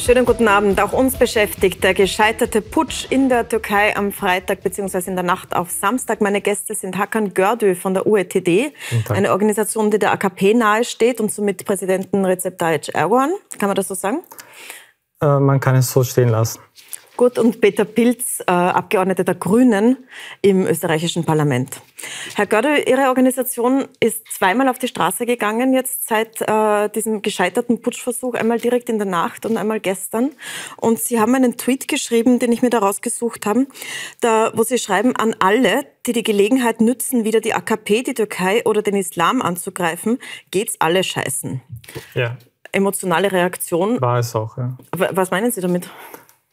Schönen guten Abend. Auch uns beschäftigt der gescheiterte Putsch in der Türkei am Freitag bzw. in der Nacht auf Samstag. Meine Gäste sind Hakan Gördü von der UETD, eine Organisation, die der AKP nahesteht und somit Präsidenten Recep Tayyip Erdogan. Kann man das so sagen? Äh, man kann es so stehen lassen. Grobgut und Peter Pilz, äh, Abgeordneter der Grünen im österreichischen Parlament. Herr Gördel, Ihre Organisation ist zweimal auf die Straße gegangen, jetzt seit äh, diesem gescheiterten Putschversuch, einmal direkt in der Nacht und einmal gestern. Und Sie haben einen Tweet geschrieben, den ich mir daraus gesucht habe, da, wo Sie schreiben, an alle, die die Gelegenheit nützen, wieder die AKP, die Türkei oder den Islam anzugreifen, geht's alle scheißen. Ja emotionale Reaktion. War es auch, ja. Was meinen Sie damit?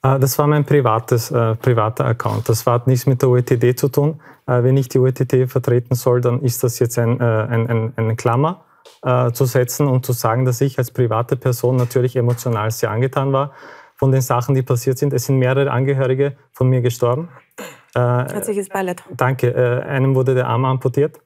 Äh, das war mein privates, äh, privater Account. Das hat nichts mit der OETD zu tun. Äh, wenn ich die OETD vertreten soll, dann ist das jetzt ein, äh, ein, ein, eine Klammer äh, zu setzen und zu sagen, dass ich als private Person natürlich emotional sehr angetan war von den Sachen, die passiert sind. Es sind mehrere Angehörige von mir gestorben. Äh, Herzliches Beileid. Danke. einem wurde der Arm amputiert.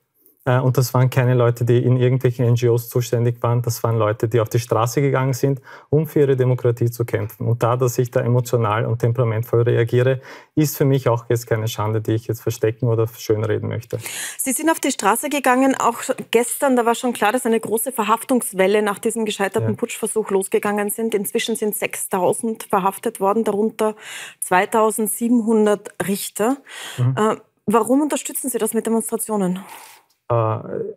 Äh, und das waren keine Leute, die in irgendwelchen NGOs zuständig waren, das waren Leute, die auf die Straße gegangen sind, um für ihre Demokratie zu kämpfen. Und da, dass ich da emotional und temperamentvoll reagiere, ist für mich auch jetzt keine Schande, die ich jetzt verstecken oder schönreden möchte. Sie sind auf die Straße gegangen, auch gestern, da war schon klar, dass eine große Verhaftungswelle nach diesem gescheiterten ja. Putschversuch losgegangen sind. Inzwischen sind 6000 verhaftet worden, darunter 2700 Richter. Mhm. Äh, warum unterstützen Sie das mit Demonstrationen? Äh,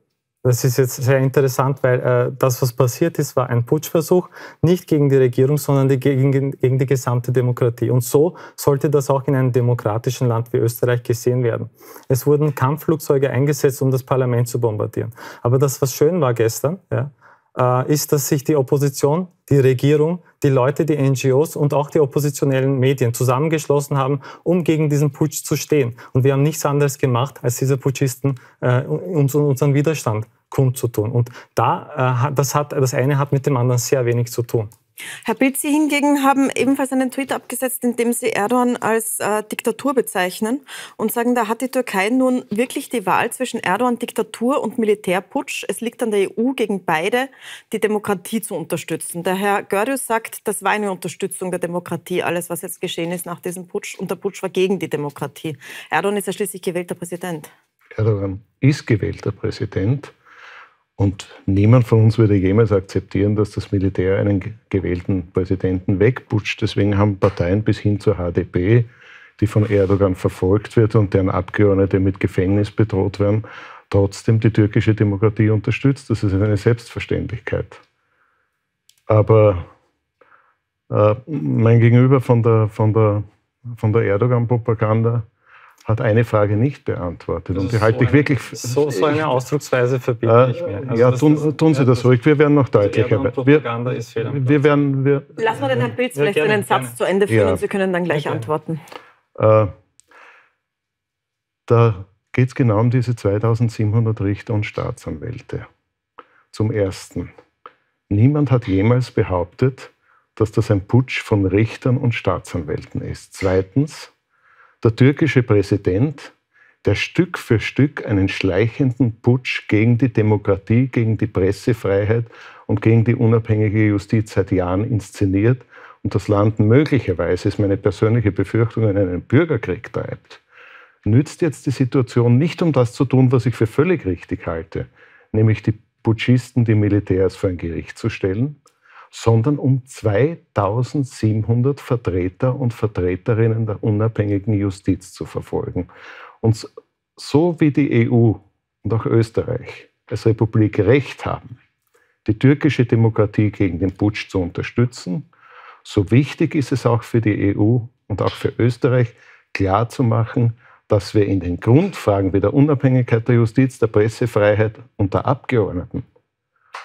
das ist jetzt sehr interessant, weil äh, das, was passiert ist, war ein Putschversuch, nicht gegen die Regierung, sondern gegen, gegen, die gesamte Demokratie. Und so sollte das auch in einem demokratischen Land wie Österreich gesehen werden. Es wurden Kampfflugzeuge eingesetzt, um das Parlament zu bombardieren. Aber das, was schön war gestern, ja, äh, ist, dass sich die Opposition, die Regierung, die Leute, die NGOs und auch die oppositionellen Medien zusammengeschlossen haben, um gegen diesen Putsch zu stehen. Und wir haben nichts anderes gemacht, als diese Putschisten äh, uns, unseren Widerstand kundzutun. Und da, äh, das, hat, das eine hat mit dem anderen sehr wenig zu tun. Herr Bild, Sie hingegen haben ebenfalls einen Tweet abgesetzt, in dem Sie Erdogan als äh, Diktatur bezeichnen und sagen, da hat die Türkei nun wirklich die Wahl zwischen Erdogan-Diktatur und Militärputsch. Es liegt an der EU, gegen beide die Demokratie zu unterstützen. Der Herr Gördius sagt, das war eine Unterstützung der Demokratie, alles, was jetzt geschehen ist nach diesem Putsch. Und der Putsch war gegen die Demokratie. Erdogan ist ja schließlich gewählter Präsident. Erdogan ist gewählter Präsident. Und niemand von uns würde jemals akzeptieren, dass das Militär einen gewählten Präsidenten wegputscht. Deswegen haben Parteien bis hin zur HDP, die von Erdogan verfolgt wird und deren Abgeordnete mit Gefängnis bedroht werden, trotzdem die türkische Demokratie unterstützt. Das ist eine Selbstverständlichkeit. Aber äh, mein Gegenüber von der, von der, von der Erdogan-Propaganda hat eine Frage nicht beantwortet. Und die halte so ich wirklich. So, so eine Ausdrucksweise verbiete äh, ich mir. Also ja, tun, tun, Sie das ruhig. Wir werden noch deutlicher. Propaganda wir, ist Fehler. Wir werden, wir Lassen wir den Herrn Pilz vielleicht gerne, einen Satz gerne. zu Ende führen ja. und Sie können dann gleich ja, antworten. Äh, da geht es genau um diese 2700 Richter und Staatsanwälte. Zum Ersten. Niemand hat jemals behauptet, dass das ein Putsch von Richtern und Staatsanwälten ist. Zweitens, der türkische Präsident, der Stück für Stück einen schleichenden Putsch gegen die Demokratie, gegen die Pressefreiheit und gegen die unabhängige Justiz seit Jahren inszeniert und das Land möglicherweise, ist meine persönliche Befürchtung, in einen Bürgerkrieg treibt, nützt jetzt die Situation nicht, um das zu tun, was ich für völlig richtig halte, nämlich die Putschisten, die Militärs vor ein Gericht zu stellen, sondern um 2700 Vertreter und Vertreterinnen der unabhängigen Justiz zu verfolgen. Und so wie die EU und auch Österreich als Republik Recht haben, die türkische Demokratie gegen den Putsch zu unterstützen, so wichtig ist es auch für die EU und auch für Österreich klarzumachen, dass wir in den Grundfragen wie der Unabhängigkeit der Justiz, der Pressefreiheit und der Abgeordneten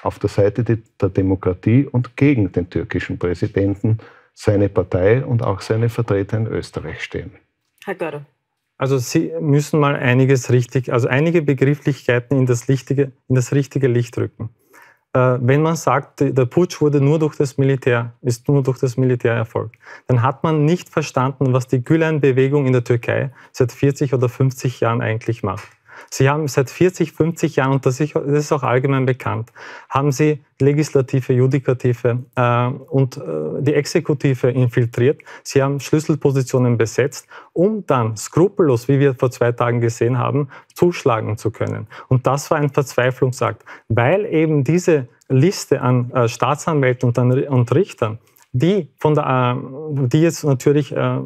auf der Seite der Demokratie und gegen den türkischen Präsidenten, seine Partei und auch seine Vertreter in Österreich stehen. Herr Görder. Also Sie müssen mal einiges richtig, also einige Begrifflichkeiten in das, lichtige, in das richtige Licht rücken. Äh, wenn man sagt, der Putsch wurde nur durch das Militär, ist nur durch das Militär erfolgt, dann hat man nicht verstanden, was die Gülen-Bewegung in der Türkei seit 40 oder 50 Jahren eigentlich macht. Sie haben seit 40, 50 Jahren, und das ist auch allgemein bekannt, haben Sie Legislative, Judikative äh, und äh, die Exekutive infiltriert. Sie haben Schlüsselpositionen besetzt, um dann skrupellos, wie wir vor zwei Tagen gesehen haben, zuschlagen zu können. Und das war ein Verzweiflungsakt, weil eben diese Liste an äh, Staatsanwälten und, an, und Richtern, die, von der, äh, die jetzt natürlich äh,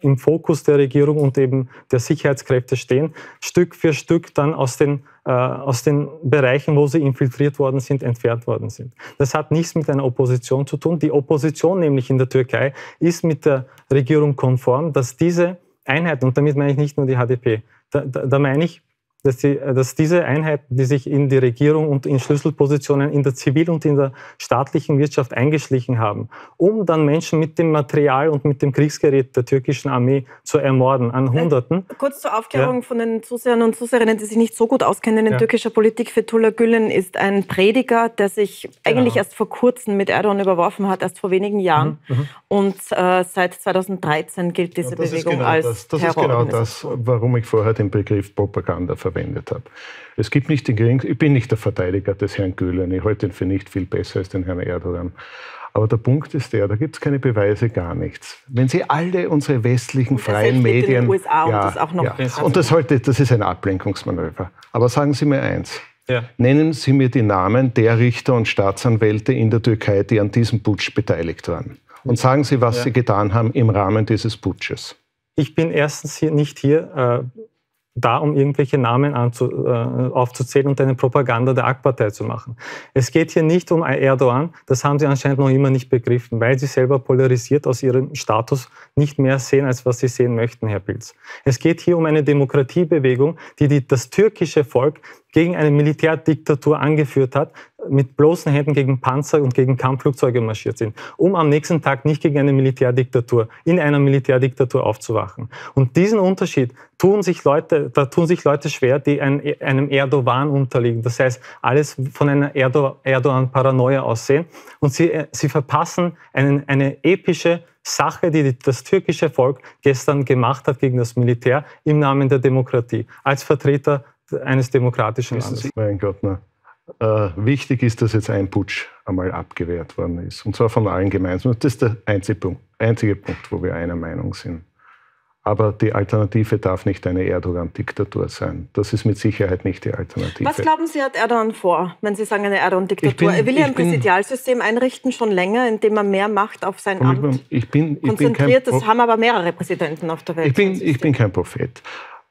im Fokus der Regierung und eben der Sicherheitskräfte stehen, Stück für Stück dann aus den, äh, aus den Bereichen, wo sie infiltriert worden sind, entfernt worden sind. Das hat nichts mit einer Opposition zu tun. Die Opposition nämlich in der Türkei ist mit der Regierung konform, dass diese Einheit, und damit meine ich nicht nur die HDP, da, da, da meine ich dass, die, äh, dass diese Einheiten, die sich in die Regierung und in Schlüsselpositionen in der Zivil- und in der staatlichen Wirtschaft eingeschlichen haben, um dann Menschen mit dem Material und mit dem Kriegsgerät der türkischen Armee zu ermorden, an äh, Hunderten. Kurz zur Aufklärung ja. von den Zusehern und Zuseherinnen, die sich nicht so gut auskennen in ja. türkischer Politik. Fethullah Gülen ist ein Prediger, der sich genau. eigentlich erst vor kurzem mit Erdogan überworfen hat, erst vor wenigen Jahren. Mhm. mhm. Und äh, seit 2013 gilt diese ja, Bewegung genau als das, Das ist genau das, warum ich vorher den Begriff Propaganda verwende verwendet habe. Es gibt nicht den geringsten, ich bin nicht der Verteidiger des Herrn Gülen, ich halte ihn für nicht viel besser als den Herrn Erdogan. Aber der Punkt ist der, da gibt es keine Beweise, gar nichts. Wenn Sie alle unsere westlichen und freien Medien. In den USA ja, und, das auch noch ja. und das, heute, das ist ein Ablenkungsmanöver. Aber sagen Sie mir eins. Ja. Nennen Sie mir die Namen der Richter und Staatsanwälte in der Türkei, die an diesem Putsch beteiligt waren. Und sagen Sie, was ja. Sie getan haben im Rahmen dieses Putsches. Ich bin erstens hier nicht hier. Äh da, um irgendwelche Namen anzu, äh, aufzuzählen und eine Propaganda der AK-Partei zu machen. Es geht hier nicht um Erdogan, das haben sie anscheinend noch immer nicht begriffen, weil sie selber polarisiert aus ihrem Status nicht mehr sehen, als was sie sehen möchten, Herr Pilz. Es geht hier um eine Demokratiebewegung, die, die das türkische Volk gegen eine Militärdiktatur angeführt hat, mit bloßen Händen gegen Panzer und gegen Kampfflugzeuge marschiert sind, um am nächsten Tag nicht gegen eine Militärdiktatur, in einer Militärdiktatur aufzuwachen. Und diesen Unterschied tun sich Leute, da tun sich Leute schwer, die einem Erdogan unterliegen. Das heißt, alles von einer Erdogan-Paranoia aussehen. Und sie, äh, sie verpassen einen, eine epische Sache, die das türkische Volk gestern gemacht hat gegen das Militär im Namen der Demokratie, als Vertreter eines demokratischen Landes. Sie, mein Gott, nein. Äh, wichtig ist, dass jetzt ein Putsch einmal abgewehrt worden ist. Und zwar von allen gemeinsam. Das ist der einzige Punkt, einzige Punkt wo wir einer Meinung sind. Aber die Alternative darf nicht eine Erdogan-Diktatur sein. Das ist mit Sicherheit nicht die Alternative. Was glauben Sie, hat Erdogan vor, wenn Sie sagen, eine Erdogan-Diktatur? Er will ja ein Präsidialsystem einrichten, schon länger, indem er mehr Macht auf sein Amt ich bin, ich konzentriert. Bin kein das haben aber mehrere Präsidenten auf der Welt. Ich bin, ich bin kein Prophet.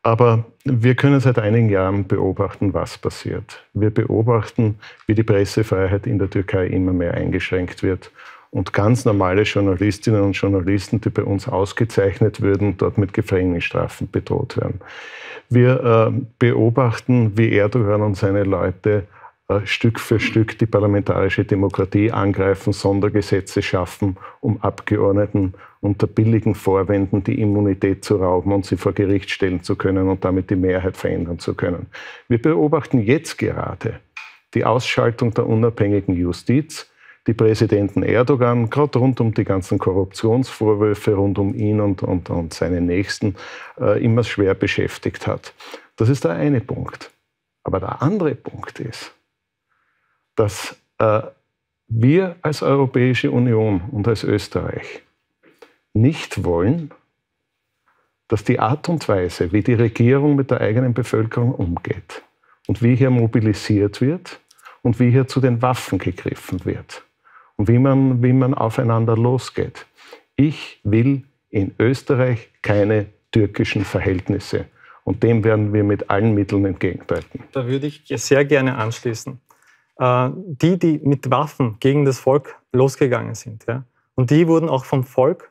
Aber wir können seit einigen Jahren beobachten, was passiert. Wir beobachten, wie die Pressefreiheit in der Türkei immer mehr eingeschränkt wird und ganz normale Journalistinnen und Journalisten, die bei uns ausgezeichnet würden, dort mit Gefängnisstrafen bedroht werden. Wir äh, beobachten, wie Erdogan und seine Leute äh, Stück für Stück die parlamentarische Demokratie angreifen, Sondergesetze schaffen, um Abgeordneten unter billigen Vorwänden die Immunität zu rauben und sie vor Gericht stellen zu können und damit die Mehrheit verändern zu können. Wir beobachten jetzt gerade die Ausschaltung der unabhängigen Justiz, die Präsidenten Erdogan, gerade rund um die ganzen Korruptionsvorwürfe rund um ihn und, und, und seine Nächsten, äh, immer schwer beschäftigt hat. Das ist der eine Punkt. Aber der andere Punkt ist, dass äh, wir als Europäische Union und als Österreich nicht wollen, dass die Art und Weise, wie die Regierung mit der eigenen Bevölkerung umgeht und wie hier mobilisiert wird und wie hier zu den Waffen gegriffen wird und wie man, wie man aufeinander losgeht. Ich will in Österreich keine türkischen Verhältnisse. Und dem werden wir mit allen Mitteln entgegentreten. Da würde ich sehr gerne anschließen. Äh, die, die mit Waffen gegen das Volk losgegangen sind, ja, und die wurden auch vom Volk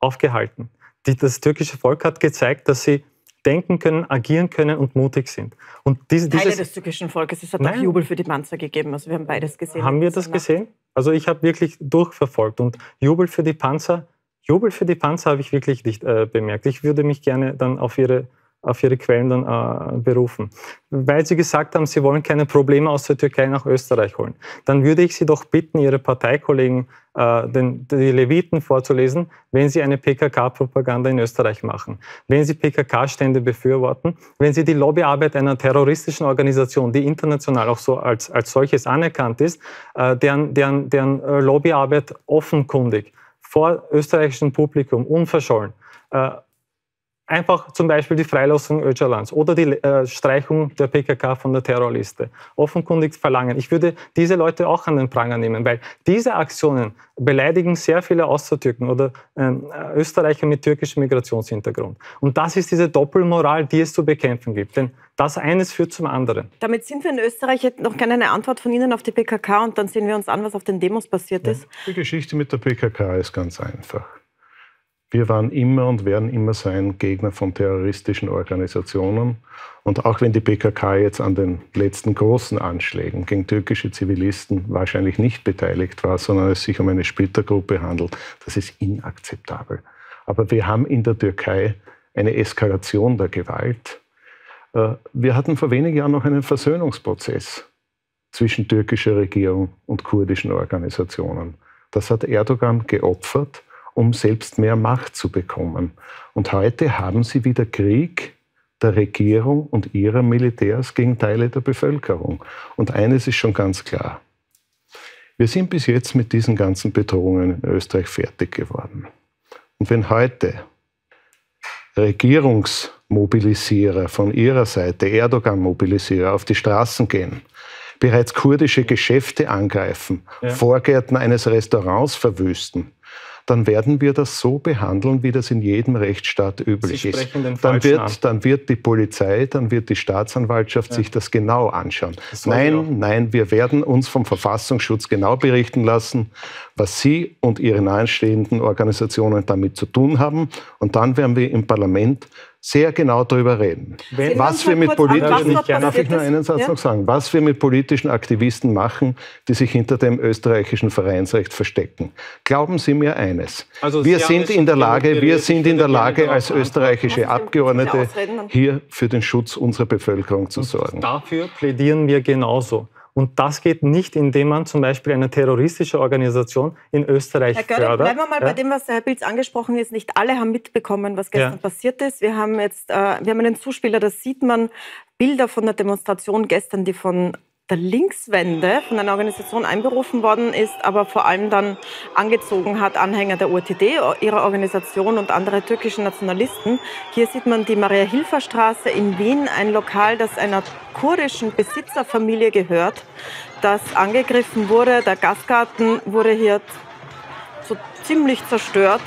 aufgehalten. Die, das türkische Volk hat gezeigt, dass sie denken können, agieren können und mutig sind. Und diese, Teile dieses, des türkischen Volkes, es hat nein, auch Jubel für die Panzer gegeben. Also wir haben beides gesehen. Haben wir das Nacht. gesehen? Also ich habe wirklich durchverfolgt und Jubel für die Panzer, Jubel für die Panzer habe ich wirklich nicht äh, bemerkt. Ich würde mich gerne dann auf Ihre auf ihre Quellen dann äh, berufen. Weil Sie gesagt haben, Sie wollen keine Probleme aus der Türkei nach Österreich holen, dann würde ich Sie doch bitten, Ihre Parteikollegen äh, den, die Leviten vorzulesen, wenn Sie eine PKK-Propaganda in Österreich machen, wenn Sie PKK-Stände befürworten, wenn Sie die Lobbyarbeit einer terroristischen Organisation, die international auch so als, als solches anerkannt ist, äh, deren, deren, deren äh, Lobbyarbeit offenkundig vor österreichischem Publikum unverschollen äh, Einfach zum Beispiel die Freilassung Öcalans oder die äh, Streichung der PKK von der Terrorliste offenkundig verlangen. Ich würde diese Leute auch an den Pranger nehmen, weil diese Aktionen beleidigen sehr viele Außertürken oder ähm, äh, Österreicher mit türkischem Migrationshintergrund. Und das ist diese Doppelmoral, die es zu bekämpfen gibt. Denn das eines führt zum anderen. Damit sind wir in Österreich. Ich hätte noch gerne eine Antwort von Ihnen auf die PKK und dann sehen wir uns an, was auf den Demos passiert ist. Die Geschichte mit der PKK ist ganz einfach. Wir waren immer und werden immer sein Gegner von terroristischen Organisationen. Und auch wenn die PKK jetzt an den letzten großen Anschlägen gegen türkische Zivilisten wahrscheinlich nicht beteiligt war, sondern es sich um eine Splittergruppe handelt, das ist inakzeptabel. Aber wir haben in der Türkei eine Eskalation der Gewalt. Äh, wir hatten vor wenigen Jahren noch einen Versöhnungsprozess zwischen türkischer Regierung und kurdischen Organisationen. Das hat Erdogan geopfert um selbst mehr Macht zu bekommen. Und heute haben sie wieder Krieg der Regierung und ihrer Militärs gegen Teile der Bevölkerung. Und eines ist schon ganz klar. Wir sind bis jetzt mit diesen ganzen Bedrohungen in Österreich fertig geworden. Und wenn heute Regierungsmobilisierer von ihrer Seite, Erdogan-Mobilisierer, auf die Straßen gehen, bereits kurdische Geschäfte angreifen, ja. Vorgärten eines Restaurants verwüsten, dann werden wir das so behandeln, wie das in jedem Rechtsstaat üblich ist. dann, wird, an. dann wird die Polizei, dann wird die Staatsanwaltschaft ja. sich das genau anschauen. Das nein, nein, wir werden uns vom Verfassungsschutz genau berichten lassen, was Sie und Ihre nahestehenden Organisationen damit zu tun haben. Und dann werden wir im Parlament sehr genau darüber reden. Wenn, was wir mit politischen, darf ich nur einen Satz ja? noch sagen, was wir mit politischen Aktivisten machen, die sich hinter dem österreichischen Vereinsrecht verstecken. Glauben Sie mir eines. Also wir sind in der Lage, wir sind in der Lage als österreichische Abgeordnete hier für den Schutz unserer Bevölkerung zu sorgen. Und dafür plädieren wir genauso. Und das geht nicht, indem man zum Beispiel eine terroristische Organisation in Österreich Herr Göring, fördert. Bleiben wir mal ja. bei dem, was Herr Pilz angesprochen hat. Nicht alle haben mitbekommen, was gestern ja. passiert ist. Wir haben jetzt äh, wir haben einen Zuspieler, das sieht man Bilder von der Demonstration gestern, die von der Linkswende von einer Organisation einberufen worden ist, aber vor allem dann angezogen hat Anhänger der UTD, ihrer Organisation und andere türkische Nationalisten. Hier sieht man die Maria-Hilfer-Straße in Wien, ein Lokal, das einer kurdischen Besitzerfamilie gehört, das angegriffen wurde. Der Gastgarten wurde hier so ziemlich zerstört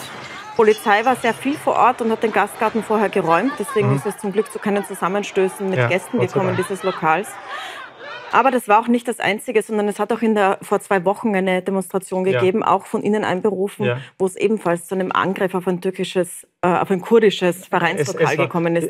Polizei war sehr viel vor Ort und hat den Gastgarten vorher geräumt. Deswegen mhm. ist es zum Glück zu keinen Zusammenstößen mit ja, Gästen gekommen dieses Lokals. Aber das war auch nicht das Einzige, sondern es hat auch in der, vor zwei Wochen eine Demonstration gegeben, ja. auch von Ihnen einberufen, ja. wo es ebenfalls zu einem Angriff auf ein türkisches, äh, auf ein kurdisches Vereinslokal es, es gekommen ist.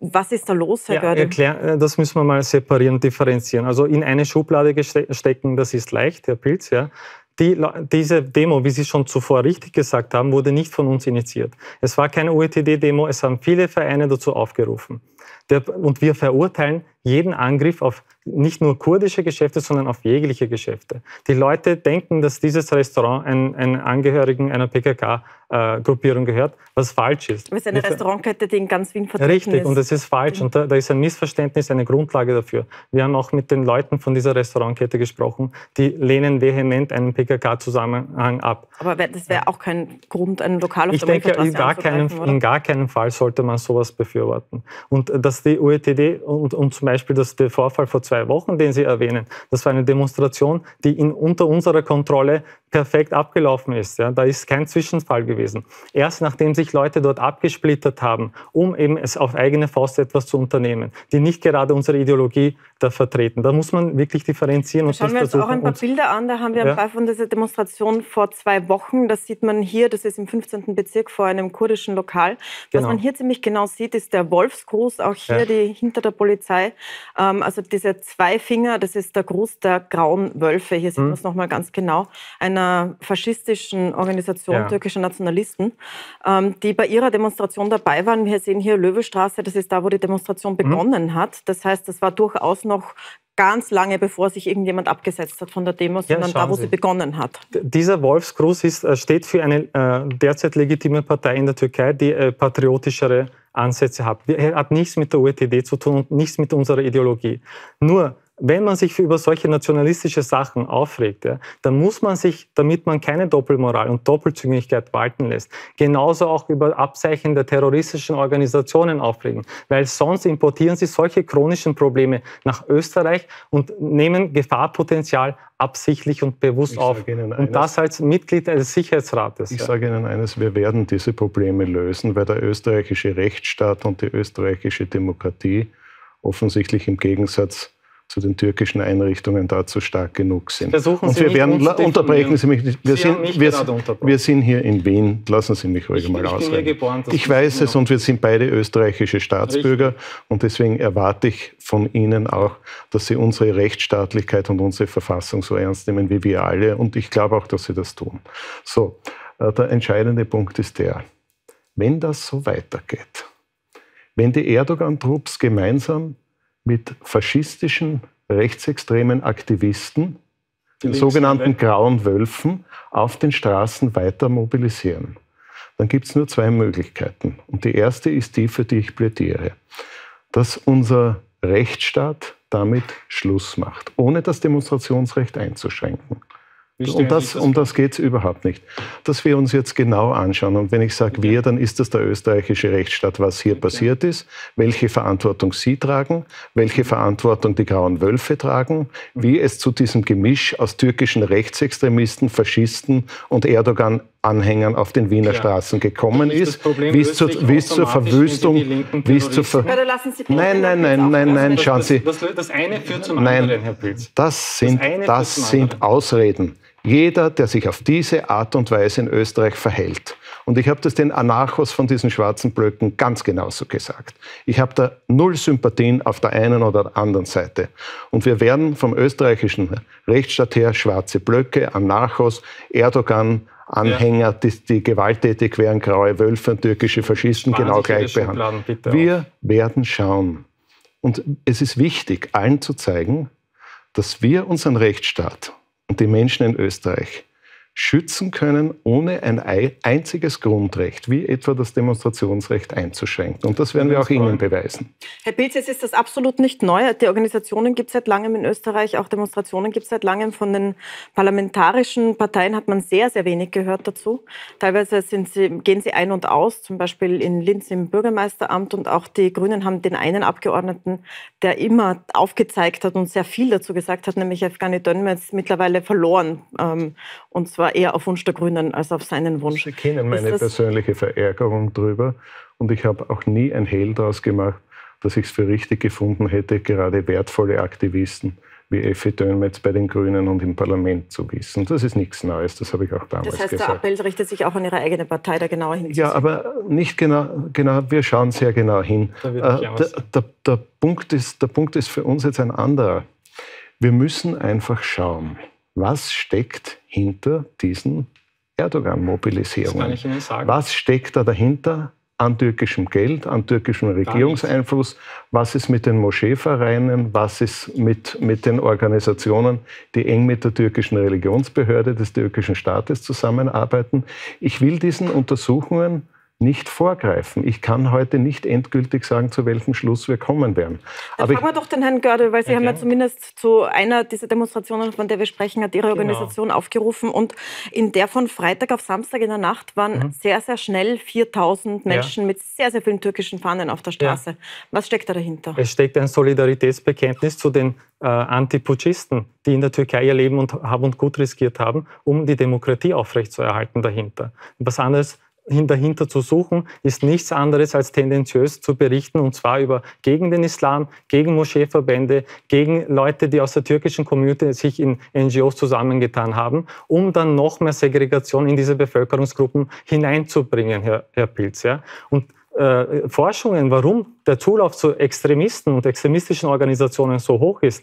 Was ist da los, Herr ja, Görde? Erklär, äh, das müssen wir mal separieren, differenzieren. Also in eine Schublade stecken, das ist leicht, Herr Pilz, ja. Die, diese Demo, wie Sie schon zuvor richtig gesagt haben, wurde nicht von uns initiiert. Es war keine oetd demo es haben viele Vereine dazu aufgerufen. Der, und wir verurteilen jeden Angriff auf nicht nur kurdische Geschäfte, sondern auf jegliche Geschäfte. Die Leute denken, dass dieses Restaurant einen, einen Angehörigen einer PKK-Gruppierung äh, gehört, was falsch ist. Weil es eine äh, Restaurantkette, die in ganz Wien vertreten Richtig, ist. Richtig, und das ist falsch. Und da, da, ist ein Missverständnis, eine Grundlage dafür. Wir haben auch mit den Leuten von dieser Restaurantkette gesprochen, die lehnen vehement einen PKK-Zusammenhang ab. Aber das wäre auch kein Grund, einen Lokal auf ich der denke, in gar, keinen, in gar keinem Fall sollte man sowas befürworten. Und äh, dass die UETD und, und zum Beispiel Beispiel dass der Vorfall vor zwei Wochen, den Sie erwähnen. Das war eine Demonstration, die in, unter unserer Kontrolle perfekt abgelaufen ist. Ja, da ist kein Zwischenfall gewesen. Erst nachdem sich Leute dort abgesplittert haben, um eben es auf eigene Faust etwas zu unternehmen, die nicht gerade unsere Ideologie da vertreten. Da muss man wirklich differenzieren. Da und schauen wir uns auch ein paar Bilder an. Da haben wir ein ja. paar von dieser Demonstration vor zwei Wochen. Das sieht man hier, das ist im 15. Bezirk vor einem kurdischen Lokal. Was genau. man hier ziemlich genau sieht, ist der Wolfsgruß, auch hier ja. die hinter der Polizei ähm, also diese zwei Finger, das ist der Gruß der grauen Wölfe. Hier sieht mhm. man es nochmal ganz genau. Einer faschistischen Organisation ja. türkischer Nationalisten, ähm, die bei ihrer Demonstration dabei waren. Wir sehen hier Löwestraße, das ist da, wo die Demonstration mhm. begonnen mhm. hat. Das heißt, das war durchaus noch ganz lange, bevor sich irgendjemand abgesetzt hat von der Demo, sondern ja, da, wo sie, sie begonnen hat. Dieser Wolfsgruß ist, äh, steht für eine äh, derzeit legitime Partei in der Türkei, die äh, patriotischere Ansätze hat. Er hat nichts mit der UETD zu tun und nichts mit unserer Ideologie. Nur, wenn man sich über solche nationalistische Sachen aufregt, ja, dann muss man sich, damit man keine Doppelmoral und Doppelzüngigkeit walten lässt, genauso auch über Abzeichen der terroristischen Organisationen aufregen, weil sonst importieren sie solche chronischen Probleme nach Österreich und nehmen Gefahrpotenzial absichtlich und bewusst auf. Ihnen und das als Mitglied des Sicherheitsrates. Ich ja. sage Ihnen eines, wir werden diese Probleme lösen, weil der österreichische Rechtsstaat und die österreichische Demokratie offensichtlich im Gegensatz zu den türkischen Einrichtungen dazu stark genug sind. Versuchen und Sie wir werden, unterbrechen Sie mich nicht. Wir, Sie sind, wir, wir, sind hier in Wien, lassen Sie mich ruhig ich, mal ich ausreden. ich weiß es und wir sind beide österreichische Staatsbürger Richtig. und deswegen erwarte ich von Ihnen auch, dass Sie unsere Rechtsstaatlichkeit und unsere Verfassung so ernst nehmen wie wir alle und ich glaube auch, dass Sie das tun. So, äh, der entscheidende Punkt ist der, wenn das so weitergeht, wenn die Erdogan-Trupps gemeinsam mit faschistischen, rechtsextremen Aktivisten, den sogenannten Grauen Wölfen, auf den Straßen weiter mobilisieren. Dann gibt es nur zwei Möglichkeiten. Und die erste ist die, für die ich plädiere, dass unser Rechtsstaat damit Schluss macht, ohne das Demonstrationsrecht einzuschränken. Um das, um das geht es überhaupt nicht. Dass wir uns jetzt genau anschauen, und wenn ich sage okay. wir, dann ist das der österreichische Rechtsstaat, was hier okay. passiert ist, welche Verantwortung Sie tragen, welche Verantwortung die Grauen Wölfe tragen, wie es zu diesem Gemisch aus türkischen Rechtsextremisten, Faschisten und Erdogan Anhängern auf den Wiener Klar. Straßen gekommen ist, wie es, zu, wie es zur Verwüstung, wie es zur Ver Nein, nein, nein, nein, nein, schauen Sie. Das, das, das eine führt zum nein, anderen, Herr Pilz. Das sind, das, das sind Ausreden. Jeder, der sich auf diese Art und Weise in Österreich verhält, und ich habe das den Anarchos von diesen schwarzen Blöcken ganz genauso gesagt. Ich habe da null Sympathien auf der einen oder anderen Seite. Und wir werden vom österreichischen Rechtsstaat her schwarze Blöcke, Anarchos, Erdogan, Anhänger, ja. die, die, gewalttätig wären, graue Wölfe und türkische Faschisten Sparen genau gleich behandeln. Wir auch. werden schauen. Und es ist wichtig, allen zu zeigen, dass wir unseren Rechtsstaat und die Menschen in Österreich schützen können, ohne ein einziges Grundrecht, wie etwa das Demonstrationsrecht, einzuschränken. Und das werden wir auch Ihnen beweisen. Herr Pilz, jetzt ist das absolut nicht neu. Die Organisationen gibt es seit langem in Österreich, auch Demonstrationen gibt es seit langem. Von den parlamentarischen Parteien hat man sehr, sehr wenig gehört dazu. Teilweise sie, gehen sie ein und aus, zum Beispiel in Linz im Bürgermeisteramt. Und auch die Grünen haben den einen Abgeordneten, der immer aufgezeigt hat und sehr viel dazu gesagt hat, nämlich Afghani Dönmetz, mittlerweile verloren. Ähm, und zwar war eher auf Wunsch der Grünen als auf seinen Wunsch. Sie kennen meine persönliche Verärgerung drüber und ich habe auch nie ein Hehl daraus gemacht, dass ich es für richtig gefunden hätte, gerade wertvolle Aktivisten wie Effi Dönmetz bei den Grünen und im Parlament zu wissen. Das ist nichts Neues, das habe ich auch damals gesagt. Das heißt, gesagt. der Appell richtet sich auch an Ihre eigene Partei, da genauer hin. Ja, aber nicht genau, genau, wir schauen sehr genau hin. Äh, der, der, der, Punkt ist, der Punkt ist für uns jetzt ein anderer. Wir müssen einfach schauen, was steckt hinter diesen Erdogan-Mobilisierungen? Was steckt da dahinter? an türkischem Geld, an türkischem Regierungseinfluss, was ist mit den Moscheevereinen, was ist mit, mit den Organisationen, die eng mit der türkischen Religionsbehörde des türkischen Staates zusammenarbeiten. Ich will diesen Untersuchungen nicht vorgreifen. Ich kann heute nicht endgültig sagen, zu welchem Schluss wir kommen werden. Dann Aber fragen wir doch den Herrn Gördel, weil Sie okay. haben ja zumindest zu einer dieser Demonstrationen, von der wir sprechen, hat Ihre genau. Organisation aufgerufen. Und in der von Freitag auf Samstag in der Nacht waren mhm. sehr, sehr schnell 4000 Menschen ja. mit sehr, sehr vielen türkischen Fahnen auf der Straße. Ja. Was steckt da dahinter? Es steckt ein Solidaritätsbekenntnis zu den äh, Antiputschisten, die in der Türkei ihr Leben und Hab und Gut riskiert haben, um die Demokratie aufrechtzuerhalten dahinter. Was anderes dahinter zu suchen, ist nichts anderes als tendenziös zu berichten, und zwar über gegen den Islam, gegen Moscheeverbände, gegen Leute, die aus der türkischen Community sich in NGOs zusammengetan haben, um dann noch mehr Segregation in diese Bevölkerungsgruppen hineinzubringen, Herr, Herr Pilz. Ja? Und äh, Forschungen, warum der Zulauf zu Extremisten und extremistischen Organisationen so hoch ist,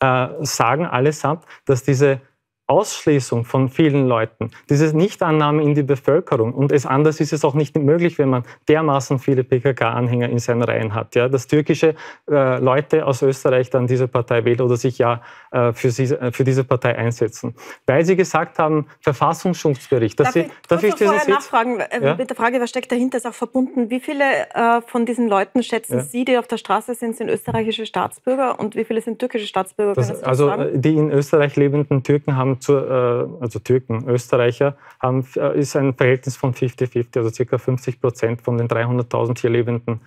äh, sagen allesamt, dass diese Ausschließung von vielen Leuten, diese Nichtannahme in die Bevölkerung und es anders ist es auch nicht möglich, wenn man dermaßen viele PKK-Anhänger in seinen Reihen hat, ja, dass türkische äh, Leute aus Österreich dann diese Partei wählen oder sich ja äh, für, sie, äh, für diese Partei einsetzen. Weil Sie gesagt haben, Verfassungsschutzbericht. Dass darf, sie, ich, darf ich vorher nachfragen? Äh, ja? Mit der Frage, was steckt dahinter, ist auch verbunden. Wie viele äh, von diesen Leuten schätzen ja? Sie, die auf der Straße sind, sind österreichische Staatsbürger und wie viele sind türkische Staatsbürger? Das, also die in Österreich lebenden Türken haben zu, äh, also Türken, Österreicher, haben, äh, ist ein Verhältnis von 50-50, also circa 50 Prozent von den 300.000 hier lebenden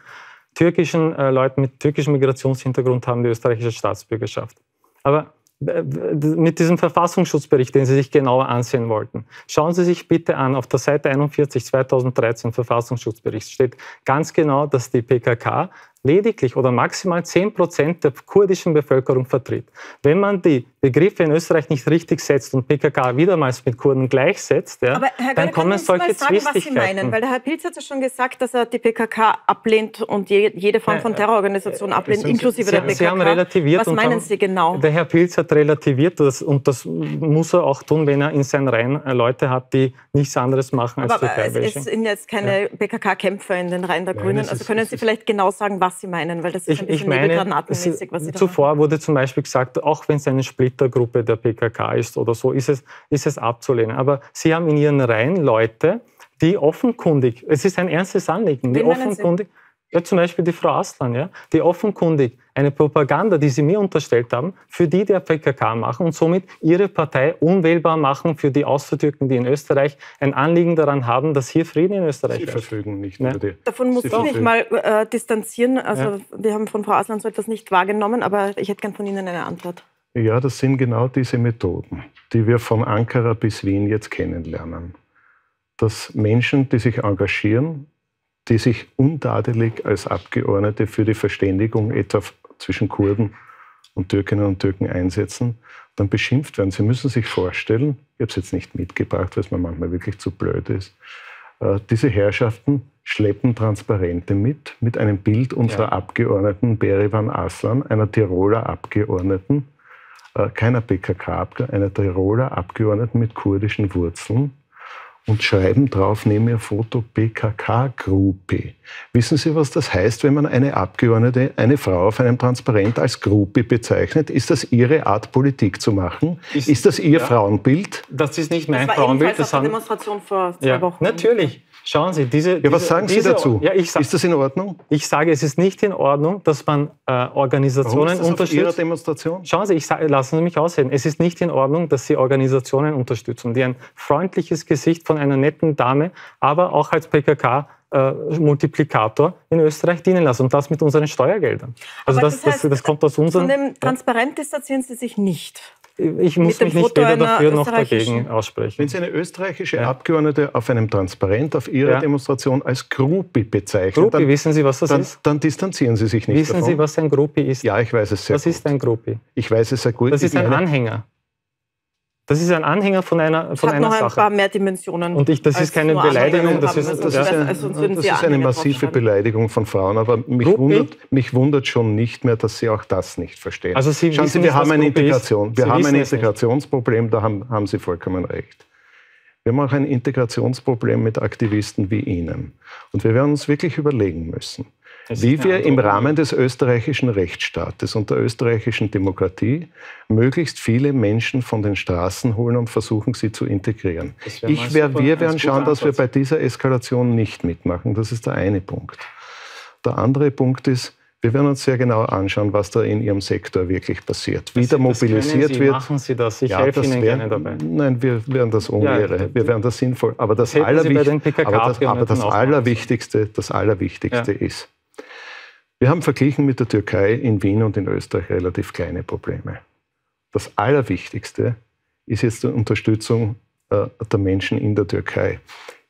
türkischen äh, Leuten mit türkischem Migrationshintergrund haben die österreichische Staatsbürgerschaft. Aber äh, mit diesem Verfassungsschutzbericht, den Sie sich genauer ansehen wollten. Schauen Sie sich bitte an, auf der Seite 41 2013 Verfassungsschutzbericht steht ganz genau, dass die PKK lediglich oder maximal 10 Prozent der kurdischen Bevölkerung vertritt. Wenn man die Begriffe in Österreich nicht richtig setzt und PKK wiedermals mit Kurden gleichsetzt, ja, Götter, dann kommen solche sagen, Was Sie meinen? Weil der Herr Pilz hat ja schon gesagt, dass er die PKK ablehnt und je, jede Form äh, von äh, Terrororganisation äh, ablehnt, inklusive Sie, der PKK. Sie haben relativiert. Was meinen Sie genau? Der Herr Pilz hat relativiert das, und das muss er auch tun, wenn er in seinen Reihen Leute hat, die nichts anderes machen als Türkei. Aber es, es sind jetzt keine ja. PKK-Kämpfer in den Reihen der Nein, Grünen. Also können Sie vielleicht genau sagen, was was Sie meinen, weil das ist ich, ein bisschen meine, granatenmäßig, was Sie Zuvor wurde zum Beispiel gesagt, auch wenn es eine Splittergruppe der PKK ist oder so, ist es, ist es abzulehnen. Aber Sie haben in Ihren Reihen Leute, die offenkundig, es ist ein ernstes Anliegen, die offenkundig... Sie? Ja, zum Beispiel die Frau Aslan, ja, die offenkundig eine Propaganda, die sie mir unterstellt haben, für die der PKK machen und somit ihre Partei unwählbar machen für die Außertürken, die in Österreich ein Anliegen daran haben, dass hier Frieden in Österreich Sie verfügen nicht ja. über die. Davon muss ich mich mal äh, distanzieren. Also ja. wir haben von Frau Aslan so etwas nicht wahrgenommen, aber ich hätte gern von Ihnen eine Antwort. Ja, das sind genau diese Methoden, die wir von Ankara bis Wien jetzt kennenlernen. Dass Menschen, die sich engagieren, die sich untadelig als Abgeordnete für die Verständigung etwa zwischen Kurden und Türkinnen und Türken einsetzen, dann beschimpft werden. Sie müssen sich vorstellen, ich habe es jetzt nicht mitgebracht, weil es mir manchmal wirklich zu blöd ist, äh, diese Herrschaften schleppen Transparente mit, mit einem Bild unserer ja. Abgeordneten Berivan Aslan, einer Tiroler Abgeordneten, äh, keiner PKK, einer Tiroler Abgeordneten mit kurdischen Wurzeln, und schreiben drauf neben ihr Foto PKK-Gruppe. Wissen Sie, was das heißt, wenn man eine Abgeordnete, eine Frau auf einem Transparent als Gruppe bezeichnet? Ist das Ihre Art, Politik zu machen? Ist, ist das Ihr ja. Frauenbild? Das ist nicht mein das war Frauenbild. Das war haben, der Demonstration vor zwei ja, Wochen. Natürlich. Schauen Sie, diese. Ja, was diese, sagen Sie dazu? Ja, ich sag, ist das in Ordnung? Ich sage, es ist nicht in Ordnung, dass man äh, Organisationen unterstützt. Auf Ihrer Demonstration? Schauen Sie, ich sag, lassen Sie mich ausreden. Es ist nicht in Ordnung, dass Sie Organisationen unterstützen, die ein freundliches Gesicht von einer netten Dame, aber auch als PKK äh, Multiplikator in Österreich dienen lassen und das mit unseren Steuergeldern. Also das, das, heißt, das, das, kommt aus unseren. Von dem Transparent distanzieren Sie sich nicht ich muss mich nicht weder dafür noch dagegen aussprechen. Wenn Sie eine österreichische ja. Abgeordnete auf einem Transparent auf Ihrer ja. Demonstration als Gruppi bezeichnet, Gruppi, dann, wissen Sie, was das dann, ist? Dann distanzieren Sie sich nicht Wissen davon. Sie, was ein Gruppi ist? Ja, ich weiß es sehr was gut. Was ist ein Gruppi? Ich weiß es sehr gut. Das ist ein Anhänger. Das ist ein Anhänger von einer, von Hat einer noch ein paar mehr Dimensionen. Und ich, das ist keine Beleidigung, das ist, also das, ist, ein, das ist, eine massive Beleidigung von Frauen. Aber mich wundert, mich wundert schon nicht mehr, dass Sie auch das nicht verstehen. Also Sie Schauen Sie, wir haben, eine Integration, wir haben ein Integrationsproblem, da haben, haben Sie vollkommen recht. Wir haben auch ein Integrationsproblem mit Aktivisten wie Ihnen. Und wir werden uns wirklich überlegen müssen, wie wir im Rahmen des österreichischen Rechtsstaates und der österreichischen Demokratie möglichst viele Menschen von den Straßen holen und versuchen, sie zu integrieren. Wär ich wär, wir werden schauen, dass wir bei dieser Eskalation nicht mitmachen. Das ist der eine Punkt. Der andere Punkt ist, wir werden uns sehr genau anschauen, was da in Ihrem Sektor wirklich passiert. Wie das, da mobilisiert wird. Machen Sie das, ich ja, helfe das Ihnen wär, gerne dabei. Nein, wir werden das unehre, ja, wir werden das sinnvoll. Aber das, aber das, aber das Allerwichtigste, das Allerwichtigste ja. ist, wir haben verglichen mit der Türkei in Wien und in Österreich relativ kleine Probleme. Das Allerwichtigste ist jetzt die Unterstützung äh, der Menschen in der Türkei.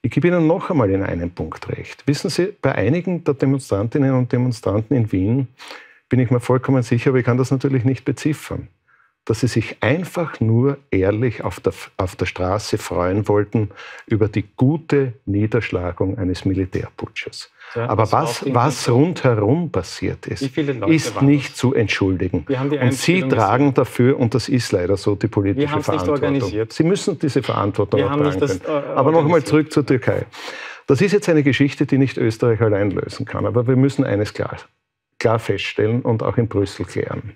Ich gebe Ihnen noch einmal in einem Punkt recht. Wissen Sie, bei einigen der Demonstrantinnen und Demonstranten in Wien bin ich mir vollkommen sicher, aber ich kann das natürlich nicht beziffern dass sie sich einfach nur ehrlich auf der, auf der Straße freuen wollten über die gute Niederschlagung eines Militärputsches. Ja, Aber was, was rundherum passiert ist, ist nicht das? zu entschuldigen. Und Sie tragen dafür, und das ist leider so, die politische Verantwortung. Sie müssen diese Verantwortung tragen das, äh, Aber nochmal zurück zur Türkei. Das ist jetzt eine Geschichte, die nicht Österreich allein lösen kann. Aber wir müssen eines klar, klar feststellen und auch in Brüssel klären.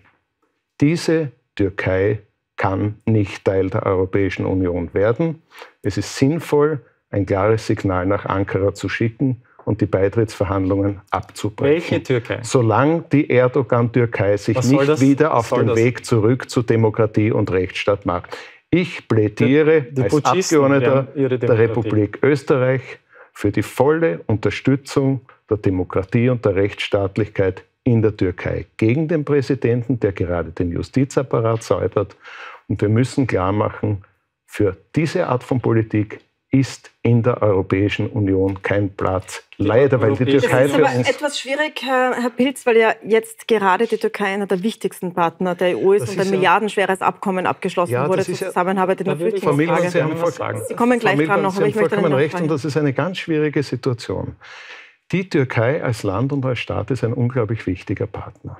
Diese Türkei kann nicht Teil der Europäischen Union werden. Es ist sinnvoll, ein klares Signal nach Ankara zu schicken und die Beitrittsverhandlungen abzubrechen. Welche Türkei? Solange die Erdogan-Türkei sich nicht das? wieder auf den das? Weg zurück zu Demokratie und Rechtsstaat macht. Ich plädiere die, die als Putschisten Abgeordneter der Republik Österreich für die volle Unterstützung der Demokratie und der Rechtsstaatlichkeit in der Türkei gegen den Präsidenten, der gerade den Justizapparat säubert. Und wir müssen klar machen, für diese Art von Politik ist in der Europäischen Union kein Platz. Leider, weil die Türkei das ist aber für uns etwas schwierig, Herr, Pilz, weil ja jetzt gerade die Türkei einer der wichtigsten Partner der EU ist das und ein ja, milliardenschweres Abkommen abgeschlossen ja, wurde zur Zusammenarbeit in der Flüchtlingsfrage. Sie, Sie kommen gleich dran noch, aber ich möchte recht, und das ist eine ganz schwierige Situation die Türkei als Land und als Staat ist ein unglaublich wichtiger Partner.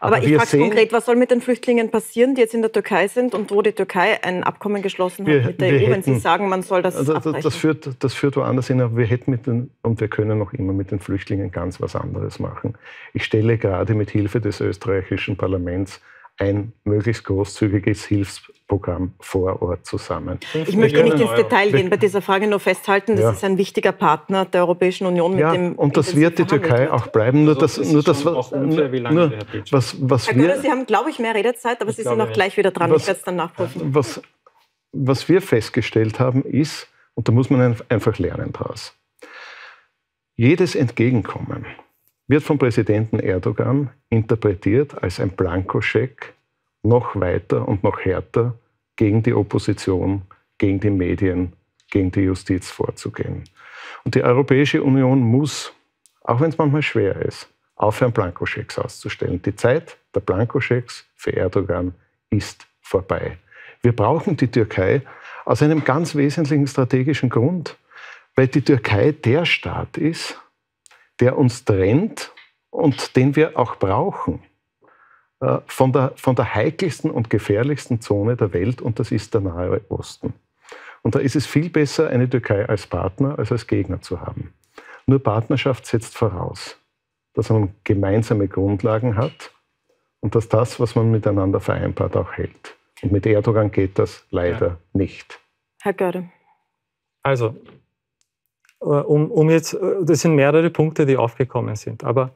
Aber, Aber ich frage konkret, was soll mit den Flüchtlingen passieren, die jetzt in der Türkei sind und wo die Türkei ein Abkommen geschlossen hat wir, mit der EU, hätten, wenn Sie sagen, man soll das also, also abbrechen. das, führt, das führt woanders hin. Wir hätten mit den, und wir können noch immer mit den Flüchtlingen ganz was anderes machen. Ich stelle gerade mit Hilfe des österreichischen Parlaments ein möglichst großzügiges Hilfsprogramm vor Ort zusammen. Ich möchte nicht ins Detail gehen, bei dieser Frage nur festhalten, das ja. ist ein wichtiger Partner der Europäischen Union mit ja, dem. Und das wird die Türkei wird. auch bleiben. Nur also, das, nur das was, unfair, nur, was, was Herr wir, Göller, Sie haben, glaube ich, mehr Redezeit, aber Sie sind auch gleich wieder dran. Was, ich werde es dann nachprüfen. Was, was wir festgestellt haben, ist, und da muss man einfach lernen daraus, jedes Entgegenkommen, wird vom Präsidenten Erdogan interpretiert als ein Blankoscheck noch weiter und noch härter gegen die Opposition, gegen die Medien, gegen die Justiz vorzugehen. Und die Europäische Union muss, auch wenn es manchmal schwer ist, aufhören, Blankoschecks auszustellen. Die Zeit der Blankoschecks für Erdogan ist vorbei. Wir brauchen die Türkei aus einem ganz wesentlichen strategischen Grund, weil die Türkei der Staat ist, der uns trennt und den wir auch brauchen. Äh, von der, von der heikelsten und gefährlichsten Zone der Welt und das ist der Nahe Osten. Und da ist es viel besser, eine Türkei als Partner als als Gegner zu haben. Nur Partnerschaft setzt voraus, dass man gemeinsame Grundlagen hat und dass das, was man miteinander vereinbart, auch hält. Und mit Erdogan geht das leider ja. nicht. Herr Görde. Also, äh, um, um jetzt, äh, das sind mehrere Punkte, die aufgekommen sind, aber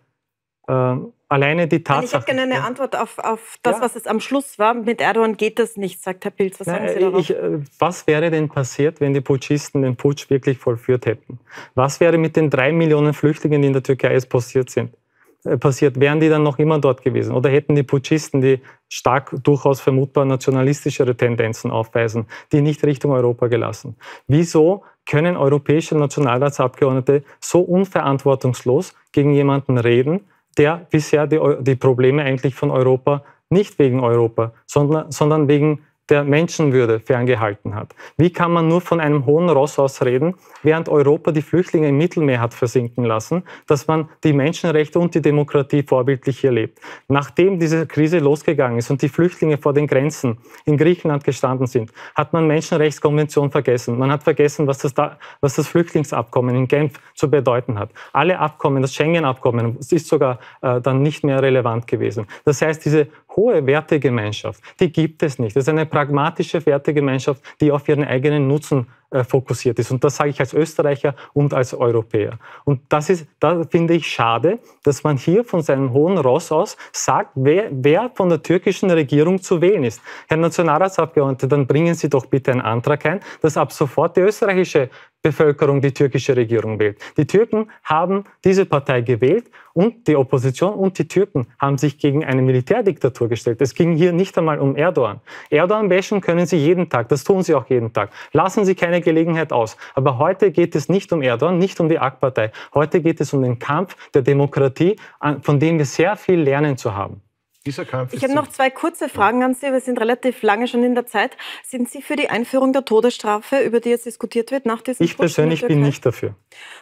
ähm, alleine die Tatsache. Ich habe gerne eine Antwort auf, auf das, ja. was es am Schluss war. Mit Erdogan geht das nicht, sagt Herr Pilz. Was Nein, sagen Sie darauf? Ich, äh, was wäre denn passiert, wenn die Putschisten den Putsch wirklich vollführt hätten? Was wäre mit den drei Millionen Flüchtlingen, die in der Türkei es passiert sind? passiert, wären die dann noch immer dort gewesen? Oder hätten die Putschisten, die stark durchaus vermutbar nationalistischere Tendenzen aufweisen, die nicht Richtung Europa gelassen? Wieso können europäische Nationalratsabgeordnete so unverantwortungslos gegen jemanden reden, der bisher die, die Probleme eigentlich von Europa nicht wegen Europa, sondern, sondern wegen der Menschenwürde ferngehalten hat? Wie kann man nur von einem hohen Ross ausreden, während Europa die Flüchtlinge im Mittelmeer hat versinken lassen, dass man die Menschenrechte und die Demokratie vorbildlich hier lebt? Nachdem diese Krise losgegangen ist und die Flüchtlinge vor den Grenzen in Griechenland gestanden sind, hat man Menschenrechtskonvention vergessen. Man hat vergessen, was das, da, was das Flüchtlingsabkommen in Genf zu bedeuten hat. Alle Abkommen, das Schengen-Abkommen, ist sogar äh, dann nicht mehr relevant gewesen. Das heißt, diese hohe Wertegemeinschaft, die gibt es nicht. Das ist eine pragmatische Wertegemeinschaft, die auf ihren eigenen Nutzen äh, fokussiert ist. Und das sage ich als Österreicher und als Europäer. Und das ist, da finde ich schade, dass man hier von seinem hohen Ross aus sagt, wer, wer von der türkischen Regierung zu wählen ist. Herr Nationalratsabgeordneter, dann bringen Sie doch bitte einen Antrag ein, dass ab sofort die österreichische Bevölkerung die türkische Regierung wählt. Die Türken haben diese Partei gewählt und die Opposition und die Türken haben sich gegen eine Militärdiktatur gestellt. Es ging hier nicht einmal um Erdogan. Erdogan wäschen können sie jeden Tag, das tun sie auch jeden Tag. Lassen Sie keine Gelegenheit aus. Aber heute geht es nicht um Erdogan, nicht um die AK-Partei. Heute geht es um den Kampf der Demokratie, von dem wir sehr viel lernen zu haben. Dieser Kampf ich habe noch zwei kurze Fragen an Sie. Wir sind relativ lange schon in der Zeit. Sind Sie für die Einführung der Todesstrafe, über die jetzt diskutiert wird, nach diesem Ich persönlich bin halt? nicht dafür.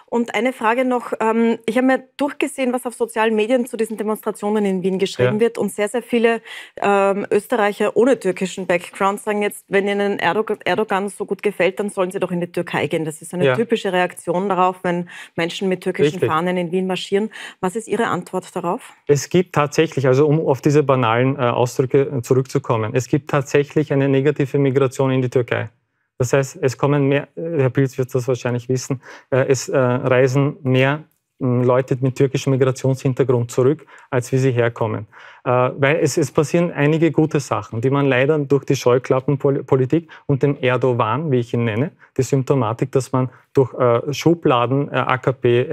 Und eine Frage noch. Ähm, ich habe mir durchgesehen, was auf sozialen Medien zu diesen Demonstrationen in Wien geschrieben ja. wird. Und sehr, sehr viele ähm, Österreicher ohne türkischen Background sagen jetzt, wenn Ihnen Erdogan so gut gefällt, dann sollen Sie doch in die Türkei gehen. Das ist eine ja. typische Reaktion darauf, wenn Menschen mit türkischen Richtig. Fahnen in Wien marschieren. Was ist Ihre Antwort darauf? Es gibt tatsächlich, also um auf die diese banalen äh, Ausdrücke äh, zurückzukommen. Es gibt tatsächlich eine negative Migration in die Türkei. Das heißt, es kommen mehr, äh, Herr Pilz wird das wahrscheinlich wissen, es reisen mehr Leute mit türkischem Migrationshintergrund zurück, als wie sie herkommen. Äh, weil es, es, passieren einige gute Sachen, die man leider durch die Scheuklappenpolitik und den Erdogan, wie ich ihn nenne, die Symptomatik, dass man durch äh, Schubladen, äh, AKP,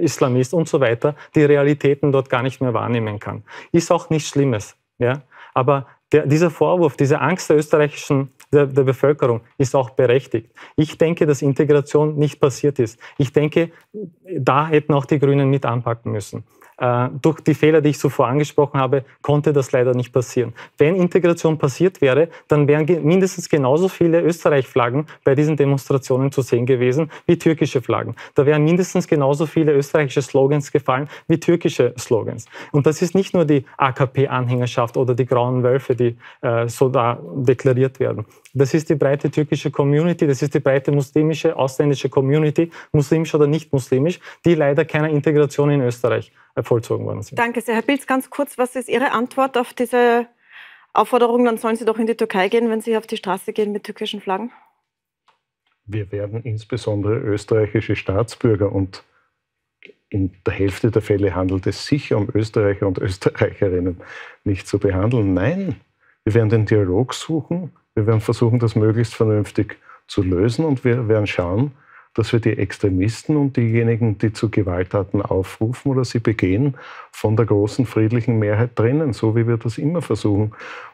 Islamist und so weiter, die Realitäten dort gar nicht mehr wahrnehmen kann. Ist auch nichts Schlimmes. Ja? Aber der, dieser Vorwurf, diese Angst der österreichischen der, der Bevölkerung ist auch berechtigt. Ich denke, dass Integration nicht passiert ist. Ich denke, da hätten auch die Grünen mit anpacken müssen. Äh, durch die Fehler, die ich zuvor angesprochen habe, konnte das leider nicht passieren. Wenn Integration passiert wäre, dann wären mindestens genauso viele Österreich-Flaggen bei diesen Demonstrationen zu sehen gewesen wie türkische Flaggen. Da wären mindestens genauso viele österreichische Slogans gefallen wie türkische Slogans. Und das ist nicht nur die AKP-Anhängerschaft oder die grauen Wölfe, die äh, so da deklariert werden. Das ist die breite türkische Community, das ist die breite muslimische, ausländische Community, muslimisch oder nicht muslimisch, die leider keiner Integration in Österreich vollzogen worden sind. Danke sehr. Herr Pilz, ganz kurz, was ist Ihre Antwort auf diese Aufforderung, dann sollen Sie doch in die Türkei gehen, wenn Sie auf die Straße gehen mit türkischen Flaggen? Wir werden insbesondere österreichische Staatsbürger und in der Hälfte der Fälle handelt es sich um Österreicher und Österreicherinnen nicht zu behandeln. Nein, wir werden den Dialog suchen, wir werden versuchen, das möglichst vernünftig zu lösen und wir werden schauen, dass wir die Extremisten und diejenigen, die zu Gewalttaten aufrufen oder sie begehen, von der großen friedlichen Mehrheit trennen, so wie wir das immer versuchen.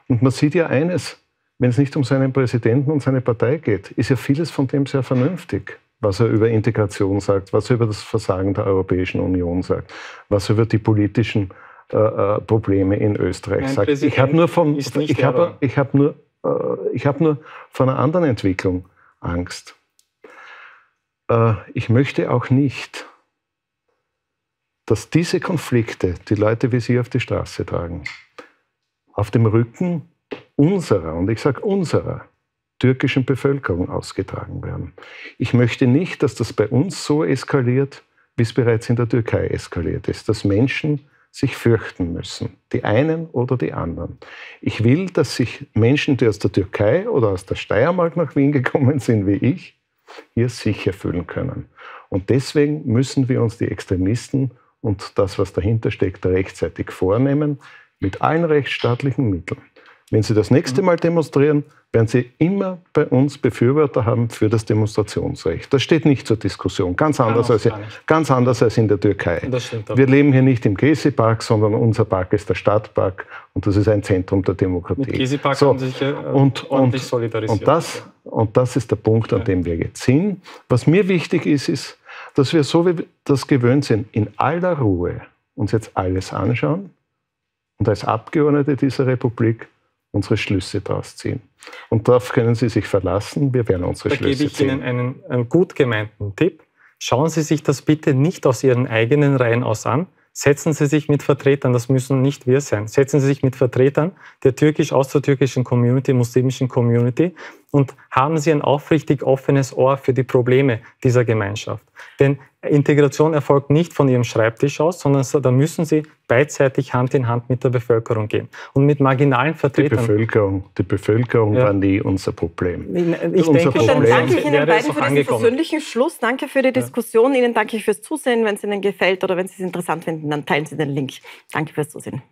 Und man sieht ja eines, wenn es nicht um seinen Präsidenten und seine Partei geht, ist ja vieles von dem sehr vernünftig was er über Integration sagt, was er über das Versagen der Europäischen Union sagt, was er über die politischen äh, äh Probleme in Österreich Nein, sagt. Präsident ich habe nur, von, äh, ich habe, ich hab nur, äh, ich hab nur von einer anderen Entwicklung Angst. Äh, ich möchte auch nicht, dass diese Konflikte die Leute wie Sie auf die Straße tragen, auf dem Rücken unserer, und ich sage unserer, türkischen Bevölkerung ausgetragen werden. Ich möchte nicht, dass das bei uns so eskaliert, wie es bereits in der Türkei eskaliert ist, dass Menschen sich fürchten müssen, die einen oder die anderen. Ich will, dass sich Menschen, die aus der Türkei oder aus der Steiermark nach Wien gekommen sind, wie ich, hier sicher fühlen können. Und deswegen müssen wir uns die Extremisten und das, was dahinter steckt, rechtzeitig vornehmen, mit allen rechtsstaatlichen Mitteln. Wenn Sie das nächste Mal demonstrieren, werden Sie immer bei uns Befürworter haben für das Demonstrationsrecht. Das steht nicht zur Diskussion, ganz anders, als, ganz anders als in der Türkei. Wir leben hier nicht im Gezi-Park, sondern unser Park ist der Stadtpark und das ist ein Zentrum der Demokratie. Gezi-Park so, haben sich äh, und, und, solidarisiert. Und das, und das ist der Punkt, an dem wir jetzt sind. Was mir wichtig ist, ist, dass wir so wie wir das gewöhnt sind, in aller Ruhe uns jetzt alles anschauen und als Abgeordnete dieser Republik unsere Schlüsse daraus ziehen. Und darauf können Sie sich verlassen, wir werden unsere da Schlüsse ziehen. Da gebe ich Ihnen einen, einen gut gemeinten Tipp. Schauen Sie sich das bitte nicht aus Ihren eigenen Reihen aus an, setzen Sie sich mit Vertretern, das müssen nicht wir sein, setzen Sie sich mit Vertretern der türkisch-außertürkischen Community, muslimischen Community, und haben Sie ein aufrichtig offenes Ohr für die Probleme dieser Gemeinschaft. Denn Integration erfolgt nicht von Ihrem Schreibtisch aus, sondern da müssen Sie beidseitig Hand in Hand mit der Bevölkerung gehen und mit marginalen Vertretern. Die Bevölkerung, die Bevölkerung ja. war nie unser Problem. Äh, ich unser denke, Problem dann danke ich Ihnen beiden für diesen persönlichen Schluss. Danke für die Diskussion. Ja. Ihnen danke ich fürs Zusehen. Wenn es Ihnen gefällt oder wenn Sie es interessant finden, dann teilen Sie den Link. Danke fürs Zusehen.